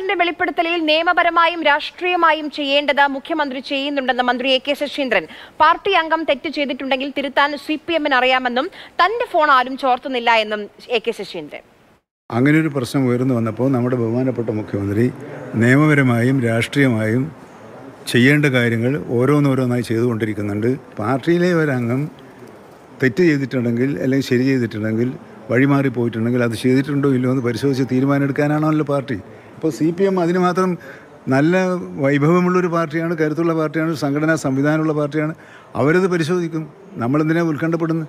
ഗവർണറുടെ വെളിപ്പെടുത്തലിൽ നിയമപരമായും രാഷ്ട്രീയമായും ചെയ്യേണ്ടത് മുഖ്യമന്ത്രി ചെയ്യുന്നുണ്ടെന്ന് മന്ത്രി എ കെ ശശീന്ദ്രൻ പാർട്ടി അംഗം തെറ്റ് ചെയ്തിട്ടുണ്ടെങ്കിൽ തിരുത്താൻ സി പി എമ്മിന് അറിയാമെന്നും തന്റെ ഫോൺ ആരും ചോർത്തുന്നില്ല എന്നും എ കെ ശശീന്ദ്രൻ അങ്ങനെ ഒരു പ്രശ്നം ഉയർന്നു വന്നപ്പോൾ നമ്മുടെ ബഹുമാനപ്പെട്ട മുഖ്യമന്ത്രി നിയമപരമായും രാഷ്ട്രീയമായും ചെയ്യേണ്ട കാര്യങ്ങൾ ഓരോന്നോരോന്നായി ചെയ്തുകൊണ്ടിരിക്കുന്നുണ്ട് പാർട്ടിയിലെ ഒരംഗം തെറ്റ് ചെയ്തിട്ടുണ്ടെങ്കിൽ അല്ലെങ്കിൽ ശരി ചെയ്തിട്ടുണ്ടെങ്കിൽ വഴിമാറി പോയിട്ടുണ്ടെങ്കിൽ അത് ചെയ്തിട്ടുണ്ടോ ഇല്ലയോ എന്ന് പരിശോധിച്ച് തീരുമാനമെടുക്കാനാണല്ലോ പാർട്ടി അപ്പോൾ സി പി എം അതിന് മാത്രം നല്ല വൈഭവമുള്ളൊരു പാർട്ടിയാണ് കരുത്തുള്ള പാർട്ടിയാണ് സംഘടനാ സംവിധാനമുള്ള പാർട്ടിയാണ് അവരത് പരിശോധിക്കും നമ്മളെന്തിനാണ് ഉത്കണ്ഠപ്പെടുന്നത്